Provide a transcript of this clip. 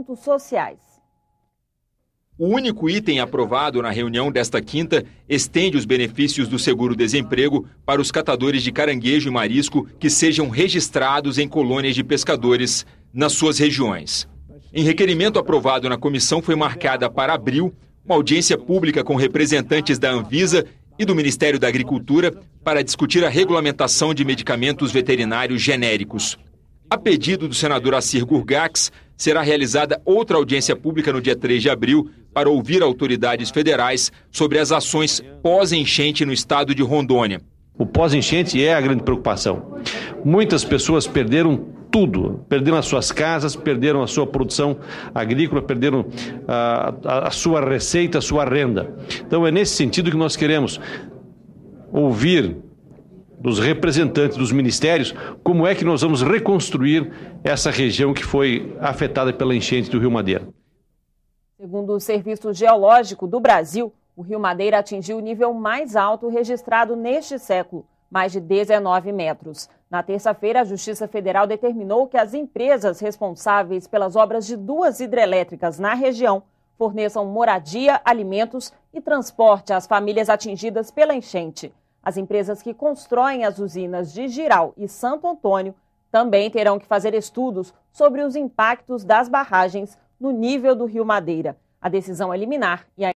assuntos sociais. O único item aprovado na reunião desta quinta estende os benefícios do seguro-desemprego para os catadores de caranguejo e marisco que sejam registrados em colônias de pescadores nas suas regiões. Em requerimento aprovado na comissão foi marcada para abril uma audiência pública com representantes da Anvisa e do Ministério da Agricultura para discutir a regulamentação de medicamentos veterinários genéricos. A pedido do senador Assir Gurgax, será realizada outra audiência pública no dia 3 de abril para ouvir autoridades federais sobre as ações pós-enchente no estado de Rondônia. O pós-enchente é a grande preocupação. Muitas pessoas perderam tudo, perderam as suas casas, perderam a sua produção agrícola, perderam a, ah, a, a sua receita, a sua renda. Então é nesse sentido que nós queremos ouvir dos representantes dos ministérios, como é que nós vamos reconstruir essa região que foi afetada pela enchente do Rio Madeira. Segundo o Serviço Geológico do Brasil, o Rio Madeira atingiu o nível mais alto registrado neste século, mais de 19 metros. Na terça-feira, a Justiça Federal determinou que as empresas responsáveis pelas obras de duas hidrelétricas na região forneçam moradia, alimentos e transporte às famílias atingidas pela enchente. As empresas que constroem as usinas de Giral e Santo Antônio também terão que fazer estudos sobre os impactos das barragens no nível do Rio Madeira. A decisão é liminar e a